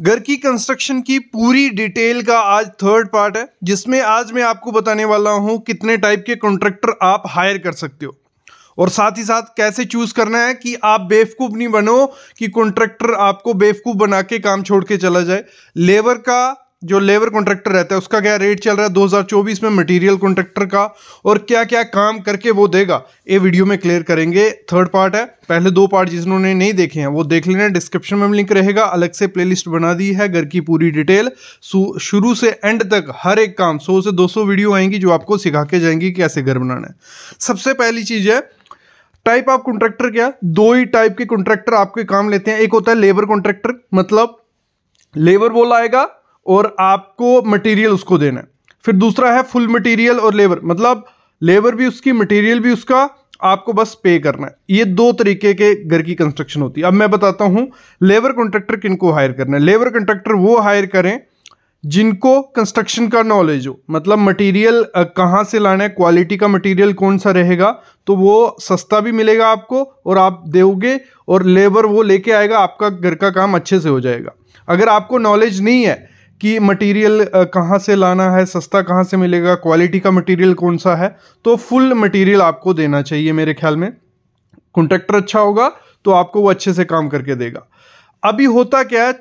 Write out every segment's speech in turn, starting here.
घर की कंस्ट्रक्शन की पूरी डिटेल का आज थर्ड पार्ट है जिसमें आज मैं आपको बताने वाला हूं कितने टाइप के कॉन्ट्रैक्टर आप हायर कर सकते हो और साथ ही साथ कैसे चूज करना है कि आप बेवकूफ़ नहीं बनो कि कॉन्ट्रैक्टर आपको बेवकूफ़ बना के काम छोड़ के चला जाए लेबर का जो लेबर कॉन्ट्रैक्टर रहता है उसका क्या रेट चल रहा है 2024 में मटेरियल कॉन्ट्रैक्टर का और क्या क्या काम करके वो देगा ये वीडियो में क्लियर करेंगे थर्ड पार्ट है पहले दो पार्ट जिन्होंने नहीं देखे हैं वो देख लेना डिस्क्रिप्शन में लिंक रहेगा अलग से प्लेलिस्ट बना दी है घर की पूरी डिटेल शुरू से एंड तक हर एक काम सौ से दो वीडियो आएंगी जो आपको सिखा के जाएंगी कैसे घर बनाना है सबसे पहली चीज़ है टाइप ऑफ कॉन्ट्रैक्टर क्या दो ही टाइप के कॉन्ट्रैक्टर आपके काम लेते हैं एक होता है लेबर कॉन्ट्रैक्टर मतलब लेबर बोला आएगा और आपको मटेरियल उसको देना है फिर दूसरा है फुल मटेरियल और लेबर मतलब लेबर भी उसकी मटेरियल भी उसका आपको बस पे करना है ये दो तरीके के घर की कंस्ट्रक्शन होती है अब मैं बताता हूँ लेबर कॉन्ट्रेक्टर किनको हायर करना है लेबर कॉन्ट्रेक्टर वो हायर करें जिनको कंस्ट्रक्शन का नॉलेज हो मतलब मटेरियल कहाँ से लाना है क्वालिटी का मटेरियल कौन सा रहेगा तो वो सस्ता भी मिलेगा आपको और आप दोगे और लेबर वो लेके आएगा आपका घर का काम अच्छे से हो जाएगा अगर आपको नॉलेज नहीं है कि मटेरियल कहाँ से लाना है सस्ता कहाँ से मिलेगा क्वालिटी का मटेरियल कौन सा है तो फुल मटेरियल आपको देना चाहिए मेरे ख्याल में कॉन्ट्रैक्टर अच्छा होगा तो आपको वो अच्छे से काम करके देगा अभी होता क्या है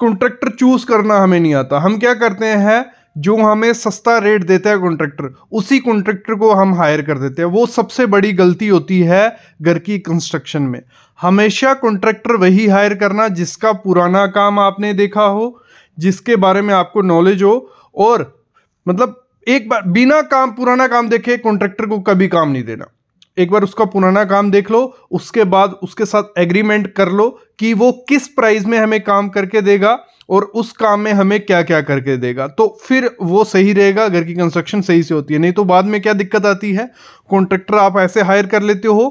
कॉन्ट्रैक्टर चूज करना हमें नहीं आता हम क्या करते हैं जो हमें सस्ता रेट देता है कॉन्ट्रैक्टर उसी कॉन्ट्रैक्टर को हम हायर कर देते हैं वो सबसे बड़ी गलती होती है घर की कंस्ट्रक्शन में हमेशा कॉन्ट्रैक्टर वही हायर करना जिसका पुराना काम आपने देखा हो जिसके बारे में आपको नॉलेज हो और मतलब एक बार बिना काम पुराना काम देखे कॉन्ट्रैक्टर को कभी काम नहीं देना एक बार उसका पुराना काम देख लो उसके बाद उसके साथ एग्रीमेंट कर लो कि वो किस प्राइस में हमें काम करके देगा और उस काम में हमें क्या क्या करके देगा तो फिर वो सही रहेगा घर की कंस्ट्रक्शन सही से होती है नहीं तो बाद में क्या दिक्कत आती है कॉन्ट्रेक्टर आप ऐसे हायर कर लेते हो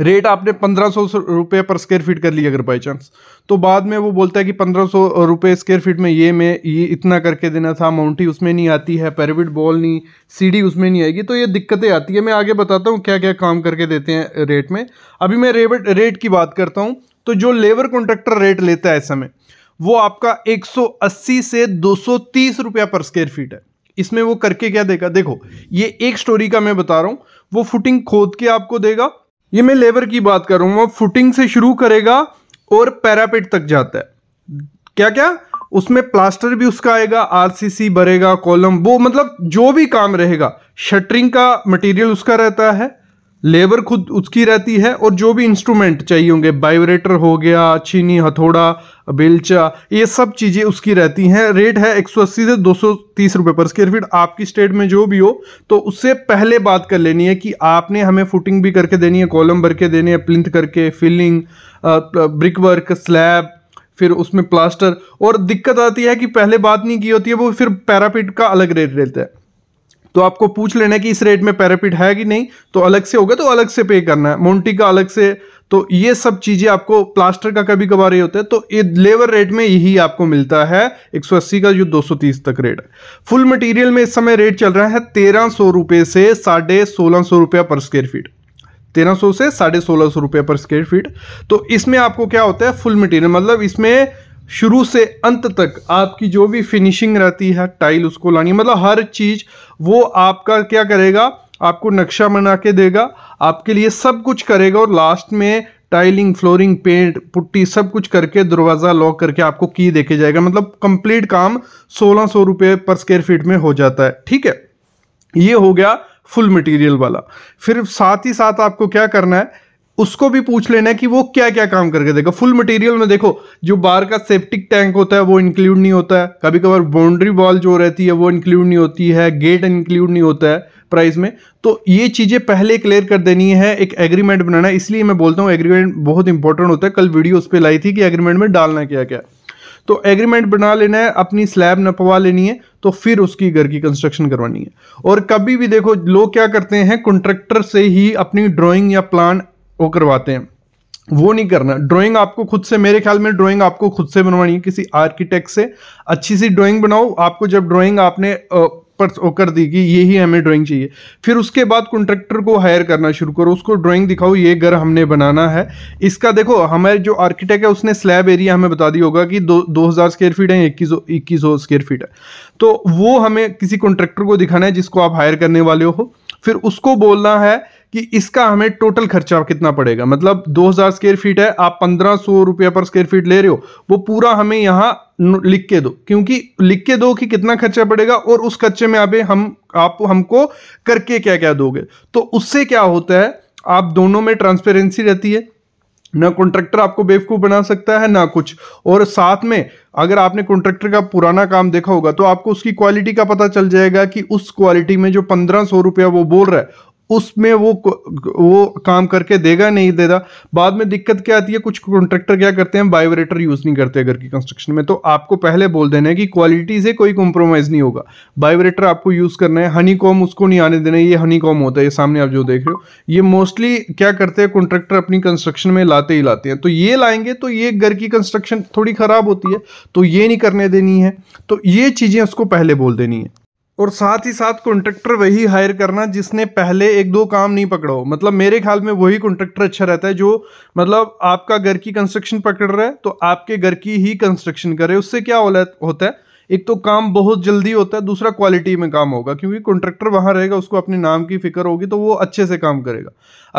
रेट आपने पंद्रह सौ रुपये पर स्क्वेयर फीट कर लिया अगर बाई चांस तो बाद में वो बोलता है कि पंद्रह सौ रुपये स्क्वेयर फीट में ये मैं ये इतना करके देना था माउंटी उसमें नहीं आती है पैराविट बॉल नहीं सीडी उसमें नहीं आएगी तो ये दिक्कतें आती है मैं आगे बताता हूँ क्या क्या काम करके देते हैं रेट में अभी मैं रेट रेट की बात करता हूँ तो जो लेबर कॉन्ट्रैक्टर रेट लेता है इस समय वो आपका 180 से 230 रुपया पर स्क्वायर फीट है इसमें वो करके क्या देगा देखो ये एक स्टोरी का मैं बता रहा हूँ वो फुटिंग खोद के आपको देगा ये मैं लेबर की बात कर रहा हूं वो फुटिंग से शुरू करेगा और पैरापेट तक जाता है क्या क्या उसमें प्लास्टर भी उसका आएगा आरसीसी भरेगा कॉलम वो मतलब जो भी काम रहेगा शटरिंग का मटेरियल उसका रहता है लेबर खुद उसकी रहती है और जो भी इंस्ट्रूमेंट चाहिए होंगे वाइब्रेटर हो गया छीनी हथौड़ा बेलचा ये सब चीज़ें उसकी रहती हैं रेट है 180 से 230 रुपए पर स्क्वेयर फीट आपकी स्टेट में जो भी हो तो उससे पहले बात कर लेनी है कि आपने हमें फुटिंग भी करके देनी है कॉलम भर के देने है प्लिंथ करके फिलिंग ब्रिक वर्क स्लैब फिर उसमें प्लास्टर और दिक्कत आती है कि पहले बात नहीं की होती है वो फिर पैरापिट का अलग रेट रहता है तो आपको पूछ लेना है कि इस रेट में पैरापिट है कि नहीं तो अलग से होगा तो अलग से पे करना है मोन्टी का अलग से तो ये सब चीज़ें आपको प्लास्टर का कभी कभार ही होता है तो लेबर रेट में यही आपको मिलता है 180 का जो 230 तक रेट है फुल मटेरियल में इस समय रेट चल रहा है तेरह सौ रुपये से साढ़े सोलह सौ रुपया पर स्क्वेयर फीट तेरह सौ से साढ़े सोलह सौ रुपया पर स्क्वेयर फीट तो इसमें आपको क्या होता है फुल मटेरियल मतलब इसमें शुरू से अंत तक आपकी जो भी फिनिशिंग रहती है टाइल उसको लानी मतलब हर चीज़ वो आपका क्या करेगा आपको नक्शा बना के देगा आपके लिए सब कुछ करेगा और लास्ट में टाइलिंग फ्लोरिंग पेंट पुट्टी सब कुछ करके दरवाज़ा लॉक करके आपको की देके जाएगा मतलब कंप्लीट काम सोलह सौ रुपये पर स्क्वायर फीट में हो जाता है ठीक है ये हो गया फुल मटेरियल वाला फिर साथ ही साथ आपको क्या करना है उसको भी पूछ लेना कि वो क्या क्या काम करके देगा फुल मटेरियल में देखो जो बार का सेप्टिक टैंक होता है वो इंक्लूड नहीं होता है कभी कभार बाउंड्री वॉल जो रहती है वो इंक्लूड नहीं होती है गेट इंक्लूड नहीं होता है प्राइस में तो ये चीज़ें पहले क्लियर कर देनी है एक एग्रीमेंट बनाना इसलिए मैं बोलता हूँ एग्रीमेंट बहुत इंपॉर्टेंट होता है कल वीडियो उस पर लाई थी कि एग्रीमेंट में डालना क्या क्या तो एग्रीमेंट बना लेना है अपनी स्लैब नपवा लेनी है तो फिर उसकी घर की कंस्ट्रक्शन करवानी है और कभी भी देखो लोग क्या करते हैं कॉन्ट्रैक्टर से ही अपनी ड्राइंग या प्लान वो करवाते हैं वो नहीं करना ड्राइंग आपको खुद से मेरे ख्याल में ड्राइंग आपको खुद से बनवानी है किसी आर्किटेक्ट से अच्छी सी ड्राइंग बनाओ आपको जब ड्राइंग आपने पर कर दी कि ये ही हमें ड्राइंग चाहिए फिर उसके बाद कॉन्ट्रैक्टर को हायर करना शुरू करो उसको ड्राइंग दिखाओ ये घर हमने बनाना है इसका देखो हमारे जो आर्किटेक्ट है उसने स्लैब एरिया हमें बता दिया होगा कि दो दो हज़ार स्क्वेयर फीट है इक्कीस इक्कीस सौ स्क्वेयर फीट है तो वो हमें किसी कॉन्ट्रैक्टर को दिखाना है जिसको आप हायर करने वाले हो फिर उसको बोलना है कि इसका हमें टोटल खर्चा कितना पड़ेगा मतलब 2000 स्क्वायर फीट है आप पंद्रह सौ रुपया पर स्क्वायर फीट ले रहे हो वो पूरा हमें यहाँ लिख के दो क्योंकि लिख के दो कि कितना खर्चा पड़ेगा और उस खर्चे में आप हम आप हमको करके क्या क्या दोगे तो उससे क्या होता है आप दोनों में ट्रांसपेरेंसी रहती है ना कॉन्ट्रैक्टर आपको बेवकूफ़ बना सकता है ना कुछ और साथ में अगर आपने कॉन्ट्रैक्टर का पुराना काम देखा होगा तो आपको उसकी क्वालिटी का पता चल जाएगा कि उस क्वालिटी में जो पंद्रह सौ रुपया वो बोल रहा है उसमें वो वो काम करके देगा नहीं देगा बाद में दिक्कत क्या आती है कुछ कॉन्ट्रेक्टर क्या करते हैं वाइब्रेटर यूज़ नहीं करते घर की कंस्ट्रक्शन में तो आपको पहले बोल देना है कि क्वालिटी से कोई कॉम्प्रोमाइज़ नहीं होगा वाइब्रेटर आपको यूज़ करना है हनी कॉम उसको नहीं आने देना है ये हनी कॉम होता है ये सामने आप जो देख रहे हो ये मोस्टली क्या करते हैं कॉन्ट्रेक्टर अपनी कंस्ट्रक्शन में लाते ही लाते हैं तो ये लाएंगे तो ये घर की कंस्ट्रक्शन थोड़ी ख़राब होती है तो ये नहीं करने देनी है तो ये चीज़ें उसको पहले बोल देनी है और साथ ही साथ कॉन्ट्रैक्टर वही हायर करना जिसने पहले एक दो काम नहीं पकड़ा हो मतलब मेरे ख्याल में वही कॉन्ट्रैक्टर अच्छा रहता है जो मतलब आपका घर की कंस्ट्रक्शन पकड़ रहा है तो आपके घर की ही कंस्ट्रक्शन करे उससे क्या होता है एक तो काम बहुत जल्दी होता है दूसरा क्वालिटी में काम होगा क्योंकि कॉन्ट्रैक्टर वहाँ रहेगा उसको अपने नाम की फिक्र होगी तो वो अच्छे से काम करेगा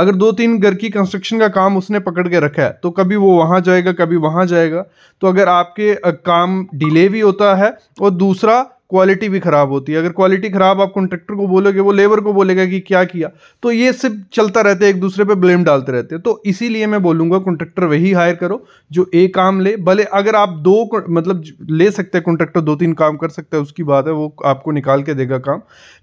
अगर दो तीन घर की कंस्ट्रक्शन का काम उसने पकड़ के रखा है तो कभी वो वहाँ जाएगा कभी वहाँ जाएगा तो अगर आपके काम डिले भी होता है और दूसरा क्वालिटी भी ख़राब होती है अगर क्वालिटी ख़राब आप कॉन्ट्रैक्टर को बोलोगे वो लेबर को बोलेगा कि क्या किया तो ये सिर्फ चलता रहता है एक दूसरे पे ब्लेम डालते रहते हैं तो इसीलिए मैं बोलूंगा कॉन्ट्रैक्टर वही हायर करो जो एक काम ले भले अगर आप दो मतलब ले सकते हैं कॉन्ट्रैक्टर दो तीन काम कर सकता है उसकी बात है वो आपको निकाल के देगा काम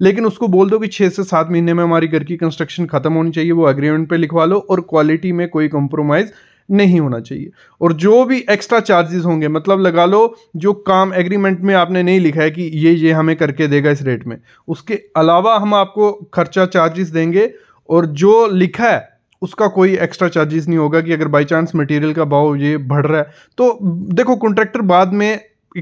लेकिन उसको बोल दो कि छः से सात महीने में हमारी घर की कंस्ट्रक्शन खत्म होनी चाहिए वो एग्रीमेंट पर लिखवा लो और क्वालिटी में कोई कॉम्प्रोमाइज़ नहीं होना चाहिए और जो भी एक्स्ट्रा चार्जेस होंगे मतलब लगा लो जो काम एग्रीमेंट में आपने नहीं लिखा है कि ये ये हमें करके देगा इस रेट में उसके अलावा हम आपको खर्चा चार्जेस देंगे और जो लिखा है उसका कोई एक्स्ट्रा चार्जेस नहीं होगा कि अगर बाई चांस मटेरियल का भाव ये बढ़ रहा है तो देखो कॉन्ट्रैक्टर बाद में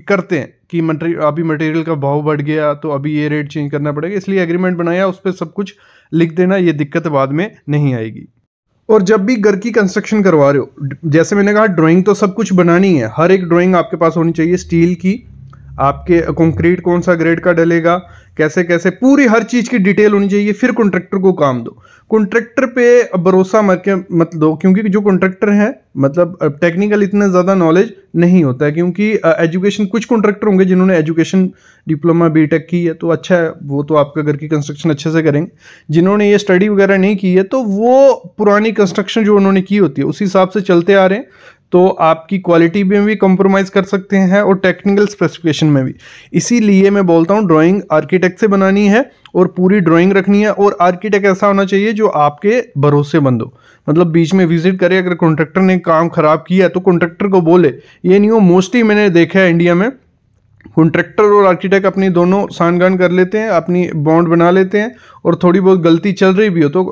करते हैं कि मटरी अभी मटेरियल का भाव बढ़ गया तो अभी ये रेट चेंज करना पड़ेगा इसलिए एग्रीमेंट बनाया उस पर सब कुछ लिख देना ये दिक्कत बाद में नहीं आएगी और जब भी घर की कंस्ट्रक्शन करवा रहे हो जैसे मैंने कहा ड्राइंग तो सब कुछ बनानी है हर एक ड्राइंग आपके पास होनी चाहिए स्टील की आपके कंक्रीट कौन सा ग्रेड का डलेगा कैसे कैसे पूरी हर चीज़ की डिटेल होनी चाहिए फिर कॉन्ट्रैक्टर को काम दो कॉन्ट्रैक्टर पे भरोसा मत के मत दो क्योंकि जो कॉन्ट्रैक्टर है मतलब टेक्निकल इतना ज़्यादा नॉलेज नहीं होता है क्योंकि एजुकेशन कुछ कॉन्ट्रैक्टर होंगे जिन्होंने एजुकेशन डिप्लोमा बी टेक की है तो अच्छा है वो तो आपका घर की कंस्ट्रक्शन अच्छे से करेंगे जिन्होंने ये स्टडी वगैरह नहीं की है तो वो पुरानी कंस्ट्रक्शन जो उन्होंने की होती है उसी हिसाब से चलते आ रहे हैं तो आपकी क्वालिटी में भी कॉम्प्रोमाइज़ कर सकते हैं और टेक्निकल स्पेसिफिकेशन में भी इसीलिए मैं बोलता हूँ ड्राइंग आर्किटेक्ट से बनानी है और पूरी ड्राइंग रखनी है और आर्किटेक्ट ऐसा होना चाहिए जो आपके भरोसे बंद हो मतलब बीच में विजिट करे अगर कॉन्ट्रैक्टर ने काम ख़राब किया तो कॉन्ट्रैक्टर को बोले ये नहीं हो मोस्टली मैंने देखा है इंडिया में कॉन्ट्रैक्टर और आर्किटेक्ट अपनी दोनों सानगान कर लेते हैं अपनी बॉन्ड बना लेते हैं और थोड़ी बहुत गलती चल रही भी हो तो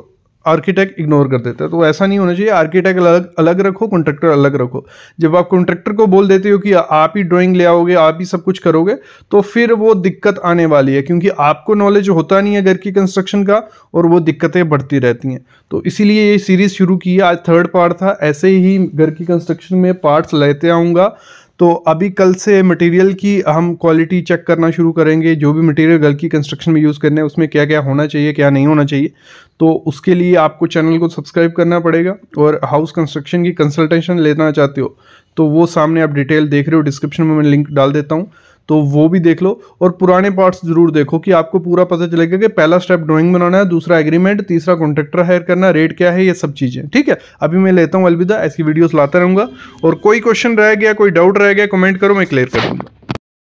आर्किटेक्ट इग्नोर कर देता है तो ऐसा नहीं होना चाहिए आर्किटेक्ट अलग अलग रखो कॉन्ट्रैक्टर अलग रखो जब आप कॉन्ट्रैक्टर को बोल देते हो कि आप ही ड्राइंग ले आओगे आप ही सब कुछ करोगे तो फिर वो दिक्कत आने वाली है क्योंकि आपको नॉलेज होता नहीं है घर की कंस्ट्रक्शन का और वो दिक्कतें बढ़ती रहती हैं तो इसीलिए ये सीरीज़ शुरू की है आज थर्ड पार्ट था ऐसे ही घर की कंस्ट्रक्शन में पार्ट्स लेते आऊँगा तो अभी कल से मटेरियल की हम क्वालिटी चेक करना शुरू करेंगे जो भी मटेरियल घर की कंस्ट्रक्शन में यूज़ करना है उसमें क्या क्या होना चाहिए क्या नहीं होना चाहिए तो उसके लिए आपको चैनल को सब्सक्राइब करना पड़ेगा और हाउस कंस्ट्रक्शन की कंसल्टेशन लेना चाहते हो तो वो सामने आप डिटेल देख रहे हो डिस्क्रिप्शन में मैं लिंक डाल देता हूँ तो वो भी देख लो और पुराने पार्ट्स जरूर देखो कि आपको पूरा पता चलेगा कि पहला स्टेप ड्राइंग बनाना है दूसरा एग्रीमेंट तीसरा कॉन्ट्रेक्टर हायर करना रेट क्या है ये सब चीज़ें ठीक है अभी मैं लेता हूँ अलविदा ऐसी वीडियोस लाता रहूँगा और कोई क्वेश्चन रह गया कोई डाउट रह गया कमेंट करो मैं क्लियर कर दूँगा